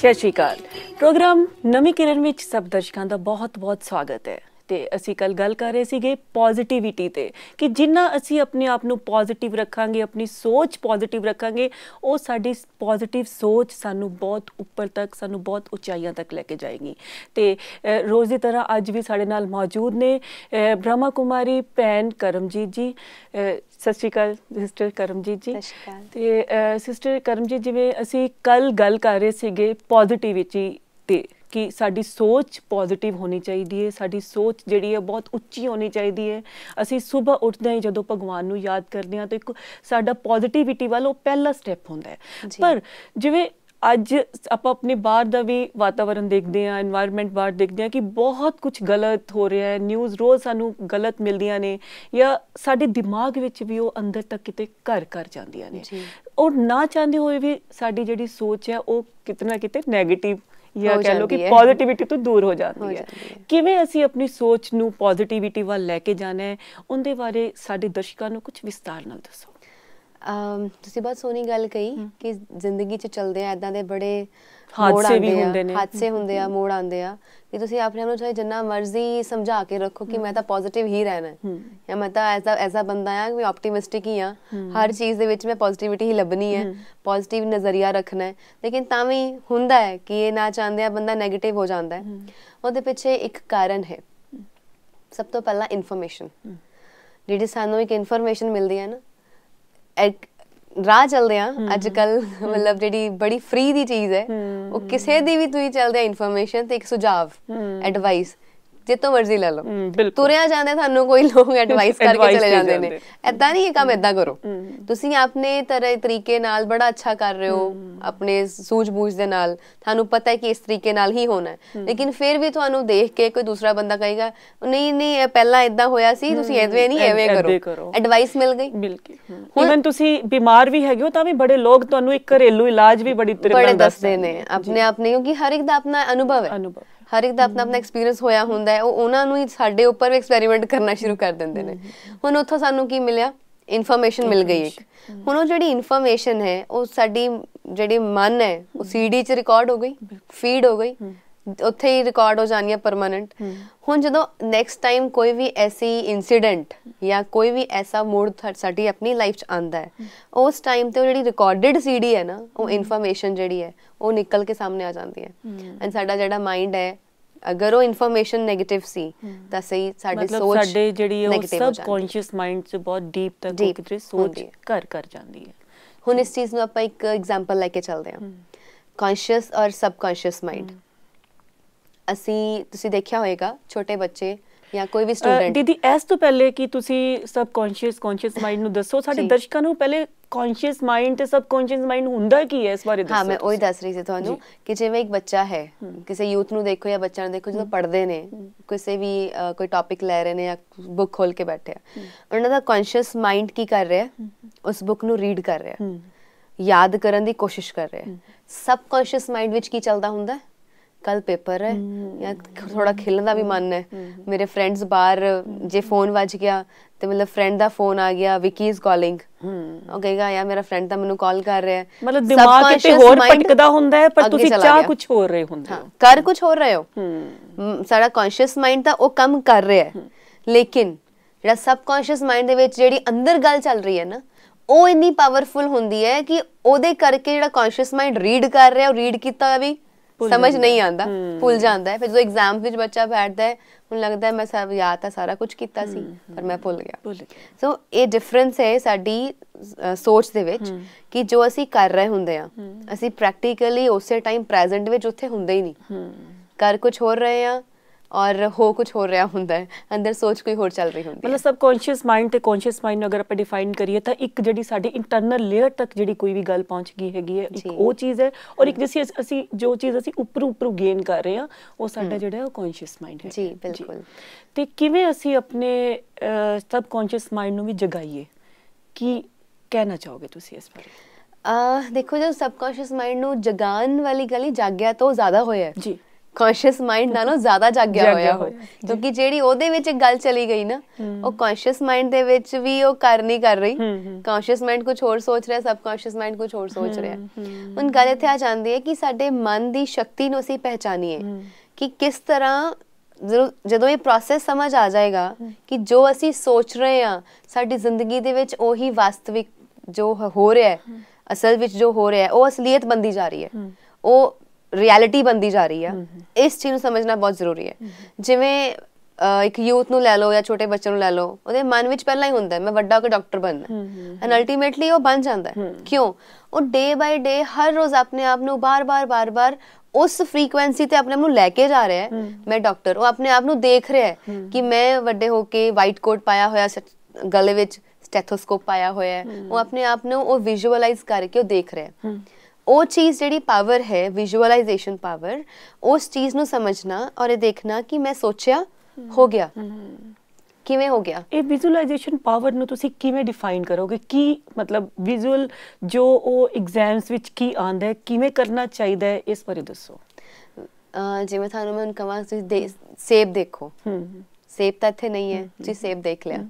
ਸਤਿ ਸ਼੍ਰੀ ਅਕਾਲ ਪ੍ਰੋਗਰਾਮ ਨਮੀ ਕਿਰਨ ਵਿੱਚ ਸਭ ਦਰਸ਼ਕਾਂ ਦਾ ਬਹੁਤ-ਬਹੁਤ ਸਵਾਗਤ ਹੈ ਤੇ ਅਸੀਂ ਕੱਲ ਗੱਲ ਕਰ ਰਹੇ ਸੀਗੇ ਪੋਜ਼ਿਟਿਵਿਟੀ ਤੇ ਕਿ ਜਿੰਨਾ ਅਸੀਂ ਆਪਣੇ ਆਪ ਨੂੰ ਪੋਜ਼ਿਟਿਵ ਰੱਖਾਂਗੇ ਆਪਣੀ ਸੋਚ ਪੋਜ਼ਿਟਿਵ ਰੱਖਾਂਗੇ ਉਹ ਸਾਡੀ ਪੋਜ਼ਿਟਿਵ ਸੋਚ ਸਾਨੂੰ ਬਹੁਤ ਉੱਪਰ ਤੱਕ ਸਾਨੂੰ ਬਹੁਤ ਉਚਾਈਆਂ ਤੱਕ ਲੈ ਕੇ ਜਾਏਗੀ ਤੇ ਰੋਜ਼ ਦੀ ਤਰ੍ਹਾਂ ਅੱਜ ਵੀ ਸਾਡੇ ਨਾਲ ਮੌਜੂਦ ਨੇ ਬ੍ਰਹਮਾ ਕੁਮਾਰੀ ਪੈਨ ਕਰਮਜੀਤ ਜੀ ਸਤਿ ਸ਼੍ਰੀ ਅਕਾਲ ਸਿਸਟਰ ਕਰਮਜੀਤ ਜੀ ਤੇ ਸਿਸਟਰ ਕਰਮਜੀਤ ਜਿਵੇਂ ਅਸੀਂ ਕੱਲ ਗੱਲ ਕਰ ਰਹੇ ਸੀਗੇ ਪੋਜ਼ਿਟਿਵਿਟੀ ਤੇ ਕਿ ਸਾਡੀ ਸੋਚ ਪੋਜ਼ਿਟਿਵ ਹੋਣੀ ਚਾਹੀਦੀ ਹੈ ਸਾਡੀ ਸੋਚ ਜਿਹੜੀ ਹੈ ਬਹੁਤ ਉੱਚੀ ਹੋਣੀ ਚਾਹੀਦੀ ਹੈ ਅਸੀਂ ਸਵੇਰ ਉੱਠਦੇ ਹੀ ਜਦੋਂ ਭਗਵਾਨ ਨੂੰ ਯਾਦ ਕਰਦੇ ਹਾਂ ਤਾਂ ਇੱਕ ਸਾਡਾ ਪੋਜ਼ਿਟਿਵਿਟੀ ਵੱਲ ਉਹ ਪਹਿਲਾ ਸਟੈਪ ਹੁੰਦਾ ਹੈ ਪਰ ਜਿਵੇਂ ਅੱਜ ਆਪਾਂ ਆਪਣੇ ਬਾਹਰ ਦਾ ਵੀ ਵਾਤਾਵਰਣ ਦੇਖਦੇ ਹਾਂ এনवायरमेंट ਬਾਹਰ ਦੇਖਦੇ ਹਾਂ ਕਿ ਬਹੁਤ ਕੁਝ ਗਲਤ ਹੋ ਰਿਹਾ ਹੈ ਨਿਊਜ਼ ਰੋਜ਼ ਸਾਨੂੰ ਗਲਤ ਮਿਲਦੀਆਂ ਨੇ ਜਾਂ ਸਾਡੇ ਦਿਮਾਗ ਵਿੱਚ ਵੀ ਉਹ ਅੰਦਰ ਤੱਕ ਕਿਤੇ ਘਰ ਕਰ ਜਾਂਦੀਆਂ ਨੇ ਔਰ ਨਾ ਚਾਹੁੰਦੇ ਹੋਏ ਵੀ ਸਾਡੀ ਜਿਹੜੀ ਸੋਚ ਹੈ ਉਹ ਕਿਤਨਾ ਕਿਤੇ 네ਗੇਟਿਵ ਜਾਂ ਕਹਿ ਲਓ ਕਿ ਪੋਜ਼ਿਟਿਵਿਟੀ ਤੋਂ ਦੂਰ ਹੋ ਜਾਂਦੀ ਹੈ ਕਿਵੇਂ ਅਸੀਂ ਆਪਣੀ ਸੋਚ ਨੂੰ ਪੋਜ਼ਿਟਿਵਿਟੀ ਵੱਲ ਲੈ ਕੇ ਜਾਣਾ ਹੈ ਉਹਦੇ ਬਾਰੇ ਸਾਡੇ ਦਰਸ਼ਕਾਂ ਨੂੰ ਕੁਝ ਵਿਸਤਾਰ ਨਾਲ ਦੱਸੋ ਤੁਸੀਂ ਬਹੁਤ ਸੋਹਣੀ ਗੱਲ ਕਹੀ ਕਿ ਜ਼ਿੰਦਗੀ 'ਚ ਚਲਦੇ ਆ ਇਦਾਂ ਦੇ ਬੜੇ ਹਾਦਸੇ ਵੀ ਹੁੰਦੇ ਨੇ ਹਾਦਸੇ ਹੁੰਦੇ ਆ ਮੋੜ ਆਉਂਦੇ ਆ ਕਿ ਤੁਸੀਂ ਆਪਣੇ ਆਪ ਨੂੰ ਚਾਹੇ ਜਿੰਨਾ ਮਰਜ਼ੀ ਸਮਝਾ ਕੇ ਰੱਖੋ ਕਿ ਮੈਂ ਤਾਂ ਪੋਜ਼ਿਟਿਵ ਹੀ ਰਹਿਣਾ ਜਾਂ ਮੈਂ ਤਾਂ ਐਸਾ ਐਸਾ ਬੰਦਾ ਆ ਕਿ ਆਪਟੀਮਿਸਟਿਕ ਹੀ ਆ ਹਰ ਚੀਜ਼ ਦੇ ਵਿੱਚ ਮੈਂ ਪੋਜ਼ਿਟਿਵਿਟੀ ਹੀ ਲੱਭਣੀ ਹੈ ਪੋਜ਼ਿਟਿਵ ਨਜ਼ਰੀਆ ਰੱਖਣਾ ਹੈ ਲੇਕਿਨ ਤਾਂ ਵੀ ਹੁੰਦਾ ਹੈ ਕਿ ਇਹ ਨਾ ਚਾਹੁੰਦੇ ਆ ਬੰਦਾ 네ਗੇਟਿਵ ਹੋ ਜਾਂਦਾ ਹੈ ਉਹਦੇ ਪਿੱਛੇ ਇੱਕ ਕਾਰਨ ਹੈ ਸਭ ਤੋਂ ਪਹਿਲਾਂ ਇਨਫੋਰਮੇਸ਼ਨ ਜਿਹੜੀ ਸਾਨੂੰ ਇੱਕ ਇਨਫੋਰਮੇਸ਼ਨ ਮਿਲਦੀ ਹੈ ਨਾ ਰਾਹ ਚੱਲਦੇ ਆ ਅੱਜ ਕੱਲ ਮਤਲਬ ਜਿਹੜੀ ਬੜੀ ਫ੍ਰੀ ਦੀ ਚੀਜ਼ ਹੈ ਉਹ ਕਿਸੇ ਦੀ ਵੀ ਤੁਸੀਂ ਚੱਲਦੇ ਆ ਇਨਫੋਰਮੇਸ਼ਨ ਤੇ ਇੱਕ ਸੁਝਾਵ ਐਡਵਾਈਸ ਜਿੱਤੋਂ ਮਰਜ਼ੀ ਲੈ ਲਓ ਤੁਰਿਆ ਜਾਂਦੇ ਤੁਹਾਨੂੰ ਕੋਈ ਲੋਕ ਐਡਵਾਈਸ ਕਰਕੇ ਚਲੇ ਜਾਂਦੇ ਨੇ ਐਦਾਂ ਨਹੀਂ ਇਹ ਕੰਮ ਐਦਾਂ ਕਰੋ ਤੁਸੀਂ ਆਪਣੇ ਤਰ੍ਹਾਂ ਤਰੀਕੇ ਨਾਲ ਬੜਾ ਅੱਛਾ ਕਰ ਰਹੇ ਹੋ ਆਪਣੇ ਸੂਝ-ਬੂਝ ਦੇ ਨਾਲ ਤੁਹਾਨੂੰ ਪਤਾ ਹੈ ਕਿ ਇਸ ਤਰੀਕੇ ਨਾਲ ਹੀ ਹੋਣਾ ਹੈ ਲੇਕਿਨ ਫਿਰ ਵੀ ਤੁਹਾਨੂੰ ਦੇਖ ਕੇ ਕੋਈ ਦੂਸਰਾ ਬੰਦਾ ਕਹੇਗਾ ਨਹੀਂ ਨਹੀਂ ਪਹਿਲਾਂ ਐਦਾਂ ਹੋਇਆ ਸੀ ਤੁਸੀਂ ਐਵੇਂ ਨਹੀਂ ਐਵੇਂ ਕਰੋ ਐਡਵਾਈਸ ਮਿਲ ਗਈ ਬਿਲਕੁਲ ਹੁਣ ਤੁਸੀਂ ਬਿਮਾਰ ਵੀ ਹੈਗੇ ਹੋ ਤਾਂ ਵੀ ਬੜੇ ਲੋਕ ਤੁਹਾਨੂੰ ਇੱਕ ਘਰੇਲੂ ਇਲਾਜ ਵੀ ਬੜੀ ਤਰੀਕੇ ਨਾਲ ਦੱਸਦੇ ਨੇ ਆਪਣੇ ਆਪ ਨੇ ਕਿਉਂਕਿ ਹਰ ਇੱਕ ਦਾ ਆਪਣਾ ਅਨੁਭਵ ਹੈ ਅਨੁਭਵ ਹਰ ਇੱਕ ਦਾ ਆਪਣਾ ਆਪਣਾ ਐਕਸਪੀਰੀਅੰਸ ਹੋਇਆ ਹੁੰਦਾ ਹੈ ਉਹ ਉਹਨਾਂ ਨੂੰ ਹੀ ਸਾਡੇ ਉੱਪਰ ਐਕਸਪੈਰੀਮੈਂਟ ਕਰਨਾ ਸ਼ੁਰੂ ਕਰ ਦਿੰਦੇ ਨੇ ਹੁਣ ਉੱਥੋਂ ਸਾਨੂੰ ਕੀ ਮਿਲਿਆ ਇਨਫੋਰਮੇਸ਼ਨ ਮਿਲ ਗਈ ਇੱਕ ਹੁਣ ਉਹ ਜਿਹੜੀ ਇਨਫੋਰਮੇਸ਼ਨ ਹੈ ਉਹ ਸਾਡੀ ਜਿਹੜੀ ਮਨ ਹੈ ਉਹ ਸੀਡੀ 'ਚ ਰਿਕਾਰਡ ਹੋ ਗਈ ਫੀਡ ਹੋ ਗਈ ਉੱਥੇ ਹੀ ਰਿਕਾਰਡ ਹੋ ਜਾਣੀਆਂ ਹੈ ਪਰਮਨੈਂਟ ਹੁਣ ਜਦੋਂ ਨੈਕਸਟ ਟਾਈਮ ਕੋਈ ਵੀ ਐਸੀ ਇਨਸੀਡੈਂਟ ਜਾਂ ਕੋਈ ਵੀ ਐਸਾ ਮੋੜ ਸਾਡੀ ਆਪਣੀ ਲਾਈਫ 'ਚ ਆਂਦਾ ਹੈ ਉਸ ਟਾਈਮ ਤੇ ਉਹ ਜਿਹੜੀ ਰਿਕਾਰਡਡ ਸੀਡੀ ਹੈ ਨਾ ਉਹ ਇਨਫੋਰਮੇਸ਼ਨ ਜਿਹੜੀ ਹੈ ਉਹ ਨਿਕਲ ਕੇ ਸਾਹਮਣੇ ਆ ਜਾਂਦੀ ਹੈ ਐਂਡ ਸਾਡਾ ਜਿਹੜਾ ਮਾਈਂਡ ਹੈ ਅਗਰ ਉਹ ਇਨਫੋਰਮੇਸ਼ਨ 네ਗੇਟਿਵ ਸੀ ਤਾਂ ਸਹੀ ਸਾਡੀ ਸੋਚ ਮਤਲਬ ਸਾਡੇ ਜਿਹੜੀ ਉਹ ਸਬ ਕੌਨਸ਼ੀਅਸ ਮਾਈਂਡ 'ਚ ਬਹੁਤ ਡੀਪ ਤੱਕ ਉਹ ਕਿਤੇ ਸੋਚ ਕਰ ਕਰ ਜਾਂਦੀ ਹੈ ਹੁਣ ਇਸ ਚੀਜ਼ ਨੂੰ ਆਪਾਂ ਇੱਕ ਐਗਜ਼ਾਮਪਲ ਲੈ ਕੇ ਚੱਲਦੇ ਹਾਂ ਕੌਨਸ਼ੀਅਸ ਔਰ ਸਬ ਕੌਨਸ਼ੀਅਸ ਮਾਈਂਡ ਅਸੀਂ ਤੁਸੀਂ ਦੇਖਿਆ ਹੋਵੇਗਾ ਛੋਟੇ ਬੱਚੇ ਜਾਂ ਕੋਈ ਵੀ ਸਟੂਡੈਂਟ ਦੀਦੀ ਇਸ ਤੋਂ ਪਹਿਲੇ ਕਿ ਤੁਸੀਂ ਸਬ ਕੌਨਸ਼ੀਅਸ ਕੌਨਸ਼ੀਅਸ ਮਾਈਂਡ ਨੂੰ ਦੱਸੋ ਸਾਡੇ ਦਰਸ਼ਕਾਂ ਨੂੰ ਪਹਿਲੇ ਕੌਨਸ਼ੀਅਸ ਮਾਈਂਡ ਤੇ ਸਬ ਕੌਨਸ਼ੀਅਸ ਮਾਈਂਡ ਹੁੰਦਾ ਕੀ ਹੈ ਇਸ ਬਾਰੇ ਦੱਸੋ ਹਾਂ ਮੈਂ ਉਹੀ ਦੱਸ ਰਹੀ ਸੀ ਤੁਹਾਨੂੰ ਕਿ ਜਿਵੇਂ ਇੱਕ ਬੱਚਾ ਹੈ ਕਿਸੇ ਯੂਥ ਨੂੰ ਦੇਖੋ ਜਾਂ ਬੱਚਿਆਂ ਨੂੰ ਦੇਖੋ ਜਦੋਂ ਪੜ੍ਹਦੇ ਨੇ ਕਿਸੇ ਵੀ ਕੋਈ ਟਾਪਿਕ ਲੈ ਰਹੇ ਨੇ ਜਾਂ ਬੁੱਕ ਖੋਲ ਕੇ ਬੈਠੇ ਆ ਉਹਨਾਂ ਦਾ ਕੌਨਸ਼ੀਅਸ ਮਾਈਂਡ ਕੀ ਕਰ ਰਿਹਾ ਉਸ ਬੁੱਕ ਨੂੰ ਰੀਡ ਕਰ ਰਿਹਾ ਯਾਦ ਕਰਨ ਦੀ ਕੋਸ਼ਿਸ਼ ਕਰ ਰਿਹਾ ਸਬ ਕੌਨਸ਼ੀਅਸ ਮਾਈਂਡ ਵਿੱਚ ਕੀ ਚੱਲਦਾ ਹੁੰਦਾ ਕੱਲ ਪੇਪਰ ਹੈ ਜਾਂ ਥੋੜਾ ਖੇਲਣ ਦਾ ਵੀ ਮਨ ਹੈ ਮੇਰੇ ਫਰੈਂਡਸ ਬਾਹਰ ਜੇ ਫੋਨ ਵੱਜ ਗਿਆ ਤੇ ਮਤਲਬ ਫਰੈਂਡ ਦਾ ਫੋਨ ਆ ਗਿਆ ਵਿਕੀ ਇਜ਼ ਕਾਲਿੰਗ ਉਹ ਕਹੇਗਾ ਯਾ ਮੇਰਾ ਫਰੈਂਡ ਤਾਂ ਮੈਨੂੰ ਕਾਲ ਕਰ ਰਿਹਾ ਹੈ ਮਤਲਬ ਦਿਮਾਗ ਕਿਤੇ ਹੋਰ ਭਟਕਦਾ ਹੁੰਦਾ ਹੈ ਪਰ ਤੁਸੀਂ ਚਾਹ ਕੁਝ ਹੋਰ ਰਹੇ ਹੁੰਦੇ ਹੋ ਕਰ ਕੁਝ ਹੋਰ ਰਹੇ ਹੋ ਸਾਡਾ ਕੌਨਸ਼ੀਅਸ ਮਾਈਂਡ ਤਾਂ ਉਹ ਕੰਮ ਕਰ ਰਿਹਾ ਹੈ ਲੇਕਿਨ ਜਿਹੜਾ ਸਬਕੌਨਸ਼ੀਅਸ ਮਾਈਂਡ ਦੇ ਵਿੱਚ ਜਿਹੜੀ ਅੰਦਰ ਗੱਲ ਚੱਲ ਰਹੀ ਹੈ ਨਾ ਉਹ ਇੰਨੀ ਪਾਵਰਫੁਲ ਹੁੰਦੀ ਹੈ ਕਿ ਉਹਦੇ ਕਰਕੇ ਜਿਹੜਾ ਕੌਨਸ਼ੀਅਸ ਮਾਈਂਡ ਰੀਡ ਕਰ ਰਿਹਾ ਉਹ ਰੀਡ ਕੀਤਾ ਵੀ ਸਮਝ ਨਹੀਂ ਆਂਦਾ ਭੁੱਲ ਜਾਂਦਾ ਹੈ ਫਿਰ ਜਦੋਂ ਐਗਜ਼ਾਮ ਵਿੱਚ ਬੱਚਾ ਬੈਠਦਾ ਹੈ ਉਹਨੂੰ ਲੱਗਦਾ ਹੈ ਮੈਂ ਸਭ ਯਾਦ ਤਾਂ ਸਾਰਾ ਕੁਝ ਕੀਤਾ ਸੀ ਪਰ ਮੈਂ ਭੁੱਲ ਗਿਆ ਸੋ ਇਹ ਡਿਫਰੈਂਸ ਹੈ ਸਾਡੀ ਸੋਚ ਦੇ ਵਿੱਚ ਕਿ ਜੋ ਅਸੀਂ ਕਰ ਰਹੇ ਹੁੰਦੇ ਆ ਅਸੀਂ ਪ੍ਰੈਕਟੀਕਲੀ ਉਸੇ ਟਾਈਮ ਪ੍ਰੈਜ਼ੈਂਟ ਵਿੱਚ ਉੱਥੇ ਹੁੰਦੇ ਹੀ ਨਹੀਂ ਕਰ ਕੁਝ ਹੋਰ ਰਹੇ ਆ ਔਰ ਹੋ ਕੁਝ ਹੋ ਰਿਹਾ ਹੁੰਦਾ ਹੈ ਅੰਦਰ ਸੋਚ ਕੋਈ ਹੋਰ ਚੱਲ ਰਹੀ ਹੁੰਦੀ ਹੈ ਮਤਲਬ ਸਬ ਕੌਨਸ਼ੀਅਸ ਮਾਈਂਡ ਤੇ ਕੌਨਸ਼ੀਅਸ ਮਾਈਂਡ ਨੂੰ ਅਗਰ ਆਪਾਂ ਡਿਫਾਈਨ ਕਰੀਏ ਤਾਂ ਇੱਕ ਜਿਹੜੀ ਸਾਡੀ ਇੰਟਰਨਲ ਲੇਅਰ ਤੱਕ ਜਿਹੜੀ ਕੋਈ ਵੀ ਗੱਲ ਪਹੁੰਚ ਗਈ ਹੈਗੀ ਹੈ ਇੱਕ ਉਹ ਚੀਜ਼ ਹੈ ਔਰ ਇੱਕ ਜਿਸ ਅਸੀਂ ਜੋ ਚੀਜ਼ ਅਸੀਂ ਉੱਪਰ ਉੱਪਰ ਗੇਨ ਕਰ ਰਹੇ ਹਾਂ ਉਹ ਸਾਡਾ ਜਿਹੜਾ ਉਹ ਕੌਨਸ਼ੀਅਸ ਮਾਈਂਡ ਹੈ ਜੀ ਬਿਲਕੁਲ ਤੇ ਕਿਵੇਂ ਅਸੀਂ ਆਪਣੇ ਸਬ ਕੌਨਸ਼ੀਅਸ ਮਾਈਂਡ ਨੂੰ ਵੀ ਜਗਾਈਏ ਕੀ ਕਹਿਣਾ ਚਾਹੋਗੇ ਤੁਸੀਂ ਇਸ ਬਾਰੇ ਆ ਦੇਖੋ ਜੋ ਸਬਕੌਂਸ਼ੀਅਸ ਮਾਈਂਡ ਨੂੰ ਜਗਾਨ ਵਾਲੀ ਗੱਲ ਹੀ ਜਾਗਿਆ ਤੋਂ ਜ਼ਿਆਦਾ ਹੋਇਆ ਜੀ ਕੌਨਸ਼ੀਅਸ ਮਾਈਂਡ ਨਾਲੋਂ ਜ਼ਿਆਦਾ ਜਾਗਿਆ ਹੋਇਆ ਹੋਇਆ ਕਿਉਂਕਿ ਜਿਹੜੀ ਉਹਦੇ ਵਿੱਚ ਗੱਲ ਚਲੀ ਗਈ ਨਾ ਉਹ ਕੌਨਸ਼ੀਅਸ ਮਾਈਂਡ ਦੇ ਵਿੱਚ ਵੀ ਉਹ ਕਰ ਨਹੀਂ ਕਰ ਰਹੀ ਕੌਨਸ਼ੀਅਸ ਮਾਈਂਡ ਕੁਝ ਹੋਰ ਸੋਚ ਰਿਹਾ ਸਬ ਕੌਨਸ਼ੀਅਸ ਮਾਈਂਡ ਕੁਝ ਹੋਰ ਸੋਚ ਰਿਹਾ ਹੁਣ ਗੱਲ ਇੱਥੇ ਆ ਜਾਂਦੀ ਹੈ ਕਿ ਸਾਡੇ ਮਨ ਦੀ ਸ਼ਕਤੀ ਨੂੰ ਅਸੀਂ ਪਹਿਚਾਨੀਏ ਕਿ ਕਿਸ ਤਰ੍ਹਾਂ ਜਦੋਂ ਇਹ ਪ੍ਰੋਸੈਸ ਸਮਝ ਆ ਜਾਏਗਾ ਕਿ ਜੋ ਅਸੀਂ ਸੋਚ ਰਹੇ ਆ ਸਾਡੀ ਜ਼ਿੰਦਗੀ ਦੇ ਵਿੱਚ ਉਹੀ ਵਾਸਤਵਿਕ ਜੋ ਹੋ ਰਿਹਾ ਹੈ ਅਸਲ ਵਿੱਚ ਜੋ ਹੋ ਰਿਹਾ ਹੈ ਉਹ ਅਸਲੀਅਤ ਬੰਦੀ ਜਾ ਰਹੀ ਹੈ ਉਹ ਰਿਐਲਿਟੀ ਬੰਦੀ ਜਾ ਰਹੀ ਆ ਇਸ ਚੀਜ਼ ਨੂੰ ਸਮਝਣਾ ਬਹੁਤ ਜ਼ਰੂਰੀ ਹੈ ਜਿਵੇਂ ਇੱਕ ਯੂਥ ਨੂੰ ਲੈ ਲਓ ਜਾਂ ਛੋਟੇ ਬੱਚੇ ਨੂੰ ਲੈ ਲਓ ਉਹਦੇ ਮਨ ਵਿੱਚ ਪਹਿਲਾਂ ਹੀ ਹੁੰਦਾ ਮੈਂ ਵੱਡਾ ਹੋ ਕੇ ਡਾਕਟਰ ਬਣਨਾ ਐਂਡ ਅਲਟੀਮੇਟਲੀ ਉਹ ਬਣ ਜਾਂਦਾ ਕਿਉਂ ਉਹ ਡੇ ਬਾਈ ਡੇ ਹਰ ਰੋਜ਼ ਆਪਣੇ ਆਪ ਨੂੰ ਬਾਰ-ਬਾਰ ਬਾਰ-ਬਾਰ ਉਸ ਫ੍ਰੀਕੁਐਂਸੀ ਤੇ ਆਪਣੇ ਆਪ ਨੂੰ ਲੈ ਕੇ ਜਾ ਰਿਹਾ ਹੈ ਮੈਂ ਡਾਕਟਰ ਉਹ ਆਪਣੇ ਆਪ ਨੂੰ ਦੇਖ ਰਿਹਾ ਹੈ ਕਿ ਮੈਂ ਵੱਡੇ ਹੋ ਕੇ ਵਾਈਟ ਕੋਟ ਪਾਇਆ ਹੋਇਆ ਗਲੇ ਵਿੱਚ ਸਟੈਥੋਸਕੋਪ ਪਾਇਆ ਹੋਇਆ ਹੈ ਉਹ ਆਪਣੇ ਆਪ ਨੂੰ ਉਹ ਵਿਜ਼ੂਅਲਾਈਜ਼ ਕਰਕੇ ਉਹ ਦੇਖ ਰਿਹਾ ਹੈ ਉਹ ਚੀਜ਼ ਜਿਹੜੀ ਪਾਵਰ ਹੈ ਵਿਜ਼ੂਅਲਾਈਜੇਸ਼ਨ ਪਾਵਰ ਉਸ ਚੀਜ਼ ਨੂੰ ਸਮਝਣਾ ਔਰ ਇਹ ਦੇਖਣਾ ਕਿ ਮੈਂ ਸੋਚਿਆ ਹੋ ਗਿਆ ਕਿਵੇਂ ਹੋ ਗਿਆ ਇਹ ਵਿਜ਼ੂਅਲਾਈਜੇਸ਼ਨ ਪਾਵਰ ਨੂੰ ਤੁਸੀਂ ਕਿਵੇਂ ਡਿਫਾਈਨ ਕਰੋਗੇ ਕੀ ਮਤਲਬ ਵਿਜ਼ੂਅਲ ਜੋ ਉਹ ਐਗਜ਼ਾਮਸ ਵਿੱਚ ਕੀ ਆਂਦਾ ਹੈ ਕਿਵੇਂ ਕਰਨਾ ਚਾਹੀਦਾ ਹੈ ਇਸ ਬਾਰੇ ਦੱਸੋ ਜਿਵੇਂ ਤੁਹਾਨੂੰ ਮੈਂ ਕਹਾਂ ਤੁਸੀਂ ਸੇਬ ਦੇਖੋ ਸੇਬ ਤਾਂ ਇੱਥੇ ਨਹੀਂ ਹੈ ਤੁਸੀਂ ਸੇਬ ਦੇਖ ਲਿਆ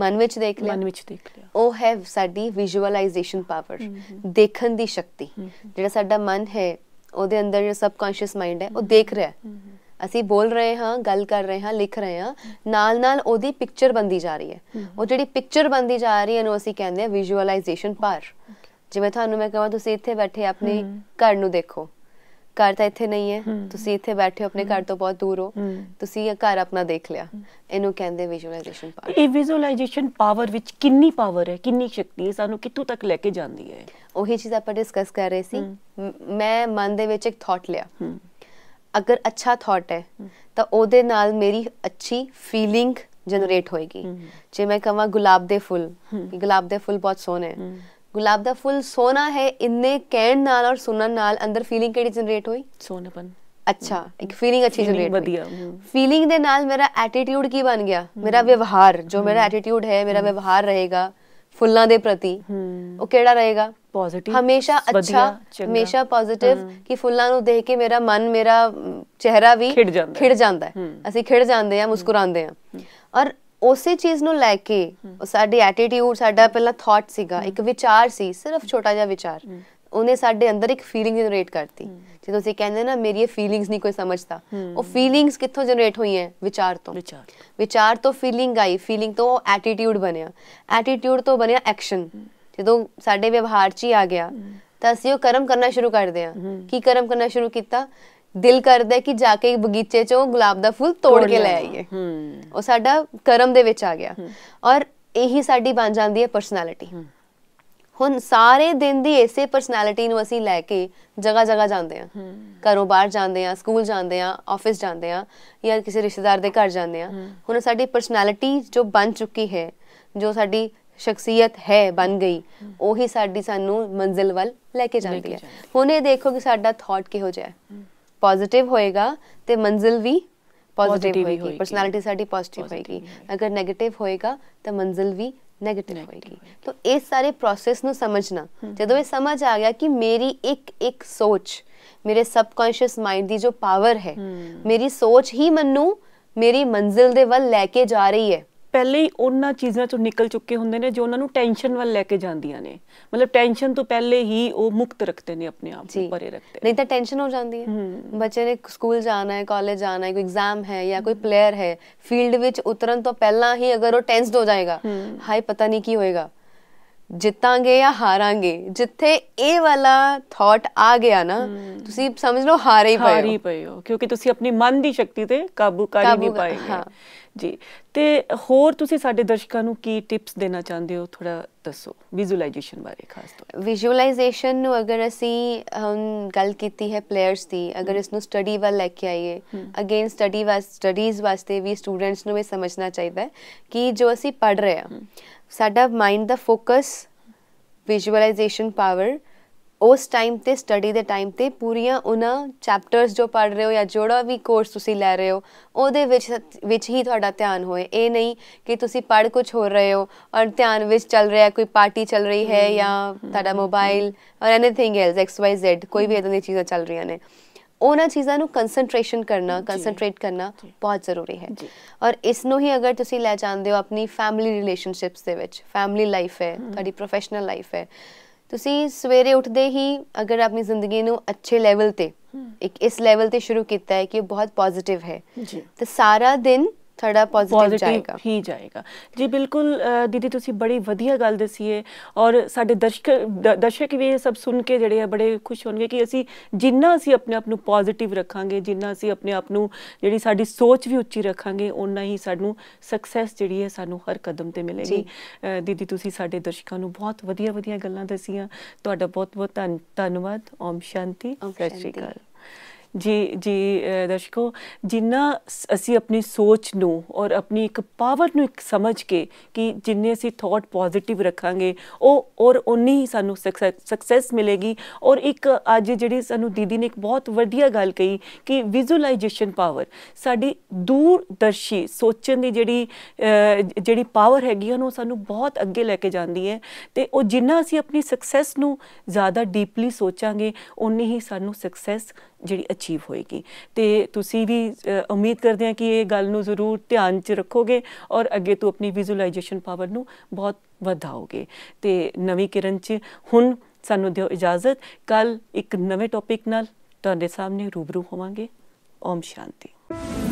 ਮਨ ਵਿੱਚ ਦੇਖ ਲਿਆ ਮਨ ਵਿੱਚ ਦੇਖ ਲਿਆ ਉਹ ਹੈ ਸਾਡੀ ਵਿਜ਼ੂਅਲਾਈਜੇਸ਼ਨ ਪਾਵਰ ਦੇਖਣ ਦੀ ਸ਼ਕਤੀ ਜਿਹੜਾ ਸਾਡਾ ਮਨ ਹੈ ਉਹਦੇ ਅੰਦਰ ਜੋ ਸਬਕੌਂਸ਼ੀਅਸ ਮਾਈਂਡ ਹੈ ਉਹ ਦੇਖ ਰਿਹਾ ਅਸੀਂ ਬੋਲ ਰਹੇ ਹਾਂ ਗੱਲ ਕਰ ਰਹੇ ਹਾਂ ਲਿਖ ਰਹੇ ਹਾਂ ਨਾਲ ਨਾਲ ਉਹਦੀ ਪਿਕਚਰ ਬੰਦੀ ਜਾ ਰਹੀ ਹੈ ਉਹ ਜਿਹੜੀ ਪਿਕਚਰ ਬੰਦੀ ਜਾ ਰਹੀ ਹੈ ਨੂੰ ਅਸੀਂ ਕਹਿੰਦੇ ਹਾਂ ਵਿਜ਼ੂਅਲਾਈਜੇਸ਼ਨ ਪਾਰ ਜਿਵੇਂ ਤੁਹਾਨੂੰ ਮੈਂ ਕਹਾਂ ਤੁਸੀਂ ਇੱਥੇ ਬੈਠੇ ਆਪਣੇ ਘਰ ਨੂੰ ਦੇਖੋ ਘਰ ਤਾਂ ਇੱਥੇ ਨਹੀਂ ਹੈ ਤੁਸੀਂ ਇੱਥੇ ਬੈਠੇ ਹੋ ਆਪਣੇ ਘਰ ਤੋਂ ਬਹੁਤ ਦੂਰ ਹੋ ਤੁਸੀਂ ਇਹ ਘਰ ਆਪਣਾ ਦੇਖ ਲਿਆ ਇਹਨੂੰ ਕਹਿੰਦੇ ਵਿਜ਼ੂਅਲਾਈਜੇਸ਼ਨ ਪਾਵਰ ਇਹ ਵਿਜ਼ੂਅਲਾਈਜੇਸ਼ਨ ਪਾਵਰ ਵਿੱਚ ਕਿੰਨੀ ਪਾਵਰ ਹੈ ਕਿੰਨੀ ਸ਼ਕਤੀ ਹੈ ਸਾਨੂੰ ਕਿੱਥੋਂ ਤੱਕ ਲੈ ਕੇ ਜਾਂਦੀ ਹੈ ਉਹੀ ਚੀਜ਼ ਆਪਾਂ ਡਿਸਕਸ ਕਰ ਰਹੇ ਸੀ ਮੈਂ ਮਨ ਦੇ ਵਿੱਚ ਇੱਕ ਥਾਟ ਲਿਆ ਅਗਰ ਅੱਛਾ ਥਾਟ ਹੈ ਤਾਂ ਉਹਦੇ ਨਾਲ ਮੇਰੀ ਅੱਛੀ ਫੀਲਿੰਗ ਜਨਰੇਟ ਹੋਏਗੀ ਜੇ ਮੈਂ ਕਹਾਂ ਗੁਲਾਬ ਦੇ ਫੁੱਲ ਗੁਲਾਬ ਦੇ ਫੁੱਲ ਬਹੁਤ ਸੋਹਣੇ ਗੁਲਾਬ ਦਾ ਫੁੱਲ ਸੋਨਾ ਹੈ ਇੰਨੇ ਕਹਿਣ ਨਾਲ ਔਰ ਸੁਣਨ ਨਾਲ ਅੰਦਰ ਫੀਲਿੰਗ ਕਿਹੜੀ ਜਨਰੇਟ ਹੋਈ ਸੋਨਾਪਨ ਅੱਛਾ ਇੱਕ ਫੀਲਿੰਗ ਅੱਛੀ ਜਨਰੇਟ ਵਧੀਆ ਫੀਲਿੰਗ ਦੇ ਨਾਲ ਮੇਰਾ ਐਟੀਟਿਊਡ ਕੀ ਬਣ ਗਿਆ ਮੇਰਾ ਵਿਵਹਾਰ ਜੋ ਮੇਰਾ ਐਟੀਟਿਊਡ ਹੈ ਮੇਰਾ ਵਿਵਹਾਰ ਰਹੇਗਾ ਫੁੱਲਾਂ ਦੇ ਪ੍ਰਤੀ ਉਹ ਕਿਹੜਾ ਰਹੇਗਾ ਪੋਜ਼ਿਟਿਵ ਹਮੇਸ਼ਾ ਅੱਛਾ ਹਮੇਸ਼ਾ ਪੋਜ਼ਿਟਿਵ ਕਿ ਫੁੱਲਾਂ ਨੂੰ ਦੇਖ ਕੇ ਮੇਰਾ ਮਨ ਮੇਰਾ ਚਿਹਰਾ ਵੀ ਖਿੜ ਜਾਂਦਾ ਹੈ ਅਸੀਂ ਖਿੜ ਜਾਂਦੇ ਆ ਮੁਸਕਰਾਉਂਦੇ ਆ ਔਰ ਉਸੇ ਚੀਜ਼ ਨੂੰ ਲੈ ਕੇ ਸਾਡੀ ਐਟੀਟਿਊਡ ਸਾਡਾ ਪਹਿਲਾ ਥਾਟ ਸੀਗਾ ਇੱਕ ਵਿਚਾਰ ਸੀ ਸਿਰਫ ਛੋਟਾ ਜਿਹਾ ਵਿਚਾਰ ਉਹਨੇ ਸਾਡੇ ਅੰਦਰ ਇੱਕ ਫੀਲਿੰਗ ਜਨਰੇਟ ਕਰਤੀ ਜਦੋਂ ਅਸੀਂ ਕਹਿੰਦੇ ਨਾ ਮੇਰੀ ਇਹ ਫੀਲਿੰਗਸ ਨਹੀਂ ਕੋਈ ਸਮਝਦਾ ਉਹ ਫੀਲਿੰਗਸ ਕਿੱਥੋਂ ਜਨਰੇਟ ਹੋਈਆਂ ਵਿਚਾਰ ਤੋਂ ਵਿਚਾਰ ਤੋਂ ਫੀਲਿੰਗ ਆਈ ਫੀਲਿੰਗ ਤੋਂ ਐਟੀਟਿਊਡ ਬਣਿਆ ਐਟੀਟਿਊਡ ਤੋਂ ਬਣਿਆ ਐਕਸ਼ਨ ਜਦੋਂ ਸਾਡੇ ਵਿਵਹਾਰ 'ਚ ਹੀ ਆ ਗਿਆ ਤਾਂ ਅਸੀਂ ਉਹ ਕਰਮ ਕਰਨਾ ਸ਼ੁਰੂ ਕਰਦੇ ਆ ਕੀ ਕਰਮ ਕਰਨਾ ਸ਼ੁਰੂ ਕੀਤਾ ਦਿਲ ਕਰਦਾ ਕਿ ਜਾ ਕੇ ਬਗੀਚੇ ਚੋਂ ਗੁਲਾਬ ਦਾ ਫੁੱਲ ਤੋੜ ਕੇ ਲੈ ਆਈਏ ਉਹ ਸਾਡਾ ਕਰਮ ਦੇ ਵਿੱਚ ਆ ਗਿਆ ਔਰ ਇਹੀ ਸਾਡੀ ਬਣ ਜਾਂਦੀ ਹੈ ਪਰਸਨੈਲਿਟੀ ਹੁਣ ਸਾਰੇ ਦਿਨ ਦੀ ਐਸੇ ਪਰਸਨੈਲਿਟੀ ਨੂੰ ਅਸੀਂ ਲੈ ਕੇ ਜਗਾ ਜਗਾ ਜਾਂਦੇ ਆ ਘਰੋਂ ਬਾਹਰ ਜਾਂਦੇ ਆ ਸਕੂਲ ਜਾਂਦੇ ਆ ਆਫਿਸ ਜਾਂਦੇ ਆ ਜਾਂ ਕਿਸੇ ਰਿਸ਼ਤੇਦਾਰ ਦੇ ਘਰ ਜਾਂਦੇ ਆ ਹੁਣ ਸਾਡੀ ਪਰਸਨੈਲਿਟੀ ਜੋ ਬਣ ਚੁੱਕੀ ਹੈ ਜੋ ਸਾਡੀ ਸ਼ਖਸੀਅਤ ਹੈ ਬਣ ਗਈ ਉਹੀ ਸਾਡੀ ਸਾਨੂੰ ਮੰਜ਼ਿਲ ਵੱਲ ਲੈ ਕੇ ਜਾਂਦੀ ਹੈ ਹੁਣ ਇਹ ਦੇਖੋ ਕਿ ਸਾਡਾ ਥਾਟ ਕਿਹੋ ਜਿਹਾ ਹੈ ਪੋਜ਼ਿਟਿਵ ਹੋਏਗਾ ਤੇ ਮੰਜ਼ਿਲ ਵੀ ਪੋਜ਼ਿਟਿਵ ਹੋਏਗੀ ਪਰਸਨੈਲਿਟੀ ਸਾਡੀ ਪੋਜ਼ਿਟਿਵ ਹੋਏਗੀ ਅਗਰ 네ਗੇਟਿਵ ਹੋਏਗਾ ਤਾਂ ਮੰਜ਼ਿਲ ਵੀ 네ਗੇਟਿਵ ਹੋਏਗੀ ਤਾਂ ਇਹ ਸਾਰੇ ਪ੍ਰੋਸੈਸ ਨੂੰ ਸਮਝਣਾ ਜਦੋਂ ਇਹ ਸਮਝ ਆ ਗਿਆ ਕਿ ਮੇਰੀ ਇੱਕ ਇੱਕ ਸੋਚ ਮੇਰੇ ਸਬਕੌਂਸ਼ੀਅਸ ਮਾਈਂਡ ਦੀ ਜੋ ਪਾਵਰ ਹੈ ਮੇਰੀ ਸੋਚ ਹੀ ਮੈਨੂੰ ਮੇਰੀ ਮੰਜ਼ਿਲ ਦੇ ਵੱਲ ਲੈ ਕੇ ਜਾ ਰਹੀ ਹੈ ਪਹਿਲੇ ਹੀ ਉਹਨਾਂ ਚੀਜ਼ਾਂ ਤੋਂ ਨਿਕਲ ਚੁੱਕੇ ਹੁੰਦੇ ਨੇ ਜੋ ਉਹਨਾਂ ਨੂੰ ਟੈਨਸ਼ਨ ਵੱਲ ਲੈ ਕੇ ਜਾਂਦੀਆਂ ਨੇ ਮਤਲਬ ਟੈਨਸ਼ਨ ਤੋਂ ਪਹਿਲੇ ਹੀ ਉਹ ਮੁਕਤ ਰੱਖਦੇ ਨੇ ਆਪਣੇ ਆਪ ਨੂੰ ਪਰੇ ਰੱਖਦੇ ਨਹੀਂ ਤਾਂ ਟੈਨਸ਼ਨ ਹੋ ਜਾਂਦੀ ਹੈ ਬੱਚੇ ਨੇ ਸਕੂਲ ਜਾਣਾ ਹੈ ਕਾਲਜ ਜਾਣਾ ਹੈ ਕੋਈ ਐਗਜ਼ਾਮ ਹੈ ਜਾਂ ਕੋਈ ਪਲੇਅਰ ਹੈ ਫੀਲਡ ਵਿੱਚ ਉਤਰਨ ਤੋਂ ਪਹਿਲਾਂ ਹੀ ਅਗਰ ਉਹ ਟੈਂਸਡ ਹੋ ਜਾਏਗਾ ਹਾਈ ਪਤਾ ਨਹੀਂ ਕੀ ਹੋਏਗਾ ਜਿੱਤਾਂਗੇ ਜਾਂ ਹਾਰਾਂਗੇ ਜਿੱਥੇ ਇਹ ਵਾਲਾ ਥਾਟ ਆ ਗਿਆ ਨਾ ਤੁਸੀਂ ਸਮਝ ਲਓ ਹਾਰੇ ਹੀ ਪਏ ਹੋ ਹਾਰੇ ਹੀ ਪਏ ਹੋ ਕਿਉਂਕਿ ਤੁਸੀਂ ਆਪਣੀ ਮਨ ਦੀ ਸ਼ਕਤੀ ਤੇ ਕਾਬੂ ਕਰ ਹੀ ਨਹੀਂ ਪਾਏਗੇ ਜੀ ਤੇ ਹੋਰ ਤੁਸੀਂ ਸਾਡੇ ਦਰਸ਼ਕਾਂ ਨੂੰ ਕੀ ਟਿਪਸ ਦੇਣਾ ਚਾਹੁੰਦੇ ਹੋ ਥੋੜਾ ਦੱਸੋ ਵਿਜ਼ੂਅਲਾਈਜੇਸ਼ਨ ਬਾਰੇ ਖਾਸ ਤੌਰ ਵਿਜ਼ੂਅਲਾਈਜੇਸ਼ਨ ਨੂੰ ਅਗਰ ਅਸੀਂ ਹੁਣ ਗੱਲ ਕੀਤੀ ਹੈ ਪਲੇਅਰਸ ਦੀ ਅਗਰ ਇਸ ਨੂੰ ਸਟੱਡੀ ਵੱਲ ਲੈ ਕੇ ਆਈਏ ਅਗੇਨ ਸਟੱਡੀ ਵਾਸ ਸਟੱਡੀਜ਼ ਵਾਸਤੇ ਵੀ ਸਟੂਡੈਂਟਸ ਨੂੰ ਇਹ ਸਮਝਣਾ ਚਾਹੀਦਾ ਹੈ ਕਿ ਜੋ ਅਸੀਂ ਪੜ ਰਹੇ ਹਾਂ ਸਾਡਾ ਮਾਈਂਡ ਦਾ ਫੋਕਸ ਵਿਜ਼ੂਅਲਾਈਜੇਸ਼ਨ ਪਾਵਰ ਉਸ ਟਾਈਮ ਤੇ ਸਟੱਡੀ ਦੇ ਟਾਈਮ ਤੇ ਪੂਰੀਆਂ ਉਹਨਾਂ ਚੈਪਟਰਸ ਜੋ ਪੜ ਰਹੇ ਹੋ ਜਾਂ ਜੋੜਾ ਵੀ ਕੋਰਸ ਤੁਸੀਂ ਲੈ ਰਹੇ ਹੋ ਉਹਦੇ ਵਿੱਚ ਵਿੱਚ ਹੀ ਤੁਹਾਡਾ ਧਿਆਨ ਹੋਏ ਇਹ ਨਹੀਂ ਕਿ ਤੁਸੀਂ ਪੜ ਕੁਝ ਹੋਰ ਰਹੇ ਹੋ ਔਰ ਧਿਆਨ ਵਿੱਚ ਚੱਲ ਰਿਹਾ ਕੋਈ ਪਾਰਟੀ ਚੱਲ ਰਹੀ ਹੈ ਜਾਂ ਤੁਹਾਡਾ mobile or anything else X Y Z ਕੋਈ ਵੀ ਇਦਾਂ ਦੀ ਚੀਜ਼ਾਂ ਚੱਲ ਰਹੀਆਂ ਨੇ ਉਹਨਾਂ ਚੀਜ਼ਾਂ ਨੂੰ ਕਨਸੈਂਟਰੇਸ਼ਨ ਕਰਨਾ ਕਨਸੈਂਟਰੇਟ ਕਰਨਾ ਬਹੁਤ ਜ਼ਰੂਰੀ ਹੈ ਔਰ ਇਸ ਨੂੰ ਹੀ ਅਗਰ ਤੁਸੀਂ ਲੈ ਜਾਂਦੇ ਹੋ ਆਪਣੀ ਫੈਮਿਲੀ ਰਿਲੇਸ਼ਨਸ਼ਿਪਸ ਦੇ ਵਿੱਚ ਫੈਮਿਲੀ ਲਾਈਫ ਹੈ ਤੁਹਾਡੀ ਪ੍ਰੋਫੈਸ਼ਨਲ ਲਾਈਫ ਹੈ ਤੁਸੀਂ ਸਵੇਰੇ ਉੱਠਦੇ ਹੀ ਅਗਰ ਆਪਣੀ ਜ਼ਿੰਦਗੀ ਨੂੰ ਅੱਛੇ ਲੈਵਲ ਤੇ ਇੱਕ ਇਸ ਲੈਵਲ ਤੇ ਸ਼ੁਰੂ ਕੀਤਾ ਹੈ ਕਿ ਬਹੁਤ ਪੋਜ਼ਿਟਿਵ ਹੈ ਜੀ ਤੇ ਸਾਰਾ ਦਿਨ ਤੁਹਾਡਾ ਪੋਜ਼ਿਟਿਵ ਜਾਏਗਾ ਹੀ ਜਾਏਗਾ ਜੀ ਬਿਲਕੁਲ ਦੀਦੀ ਤੁਸੀਂ ਬੜੀ ਵਧੀਆ ਗੱਲ ਦਸੀ ਹੈ ਔਰ ਸਾਡੇ ਦਰਸ਼ਕ ਦਰਸ਼ਕ ਵੀ ਇਹ ਸਭ ਸੁਣ ਕੇ ਜਿਹੜੇ ਆ ਬੜੇ ਖੁਸ਼ ਹੋਣਗੇ ਕਿ ਅਸੀਂ ਜਿੰਨਾ ਅਸੀਂ ਆਪਣੇ ਆਪ ਨੂੰ ਪੋਜ਼ਿਟਿਵ ਰੱਖਾਂਗੇ ਜਿੰਨਾ ਅਸੀਂ ਆਪਣੇ ਆਪ ਨੂੰ ਜਿਹੜੀ ਸਾਡੀ ਸੋਚ ਵੀ ਉੱਚੀ ਰੱਖਾਂਗੇ ਉਨਾ ਹੀ ਸਾਨੂੰ ਸਕਸੈਸ ਜਿਹੜੀ ਹੈ ਸਾਨੂੰ ਹਰ ਕਦਮ ਤੇ ਮਿਲੇਗੀ ਦੀਦੀ ਤੁਸੀਂ ਸਾਡੇ ਦਰਸ਼ਕਾਂ ਨੂੰ ਬਹੁਤ ਵਧੀਆ ਵਧੀਆ ਗੱਲਾਂ ਦਸੀਆਂ ਤੁਹਾਡਾ ਬਹੁਤ ਬਹੁਤ ਧੰਨਵਾਦ ਓਮ ਸ਼ਾਂਤੀ ਸਤਿ ਸ਼੍ਰੀ ਅਕਾਲ ਜੀ ਜੀ ਦਰਸ਼ਕੋ ਜਿੰਨਾ ਅਸੀਂ ਆਪਣੀ ਸੋਚ ਨੂੰ ਔਰ ਆਪਣੀ ਇੱਕ ਪਾਵਰ ਨੂੰ ਇੱਕ ਸਮਝ ਕੇ ਕਿ ਜਿੰਨੇ ਅਸੀਂ ਥਾਟ ਪੋਜ਼ਿਟਿਵ ਰੱਖਾਂਗੇ ਉਹ ਔਰ ਉਨੀ ਹੀ ਸਾਨੂੰ ਸਕਸੈਸ ਮਿਲੇਗੀ ਔਰ ਇੱਕ ਅੱਜ ਜਿਹੜੀ ਸਾਨੂੰ ਦੀਦੀ ਨੇ ਇੱਕ ਬਹੁਤ ਵਧੀਆ ਗੱਲ ਕਹੀ ਕਿ ਵਿਜ਼ੂਅਲਾਈਜੇਸ਼ਨ ਪਾਵਰ ਸਾਡੀ ਦੂਰਦਰਸ਼ੀ ਸੋਚਣ ਦੀ ਜਿਹੜੀ ਜਿਹੜੀ ਪਾਵਰ ਹੈਗੀ ਉਹਨੂੰ ਸਾਨੂੰ ਬਹੁਤ ਅੱਗੇ ਲੈ ਕੇ ਜਾਂਦੀ ਹੈ ਤੇ ਉਹ ਜਿੰਨਾ ਅਸੀਂ ਆਪਣੀ ਸਕਸੈਸ ਨੂੰ ਜ਼ਿਆਦਾ ਡੀਪਲੀ ਸੋਚਾਂਗੇ ਉਨੀ ਹੀ ਸਾਨੂੰ ਸਕਸੈਸ ਜਿਹੜੀ ਅਚੀਵ ਹੋਏਗੀ ਤੇ ਤੁਸੀਂ ਵੀ ਉਮੀਦ ਕਰਦੇ ਹਾਂ ਕਿ ਇਹ ਗੱਲ ਨੂੰ ਜ਼ਰੂਰ ਧਿਆਨ 'ਚ ਰੱਖੋਗੇ ਔਰ ਅੱਗੇ ਤੋਂ ਆਪਣੀ ਵਿਜ਼ੂਅਲਾਈਜੇਸ਼ਨ ਪਾਵਰ ਨੂੰ ਬਹੁਤ ਵਧਾਓਗੇ ਤੇ ਨਵੀਂ ਕਿਰਨ 'ਚ ਹੁਣ ਸਾਨੂੰ ਦਿਓ ਇਜਾਜ਼ਤ ਕੱਲ ਇੱਕ ਨਵੇਂ ਟੌਪਿਕ ਨਾਲ ਤੁਹਾਡੇ ਸਾਹਮਣੇ ਰੂਬਰੂ ਹੋਵਾਂਗੇ ਓਮ ਸ਼ਾਂਤੀ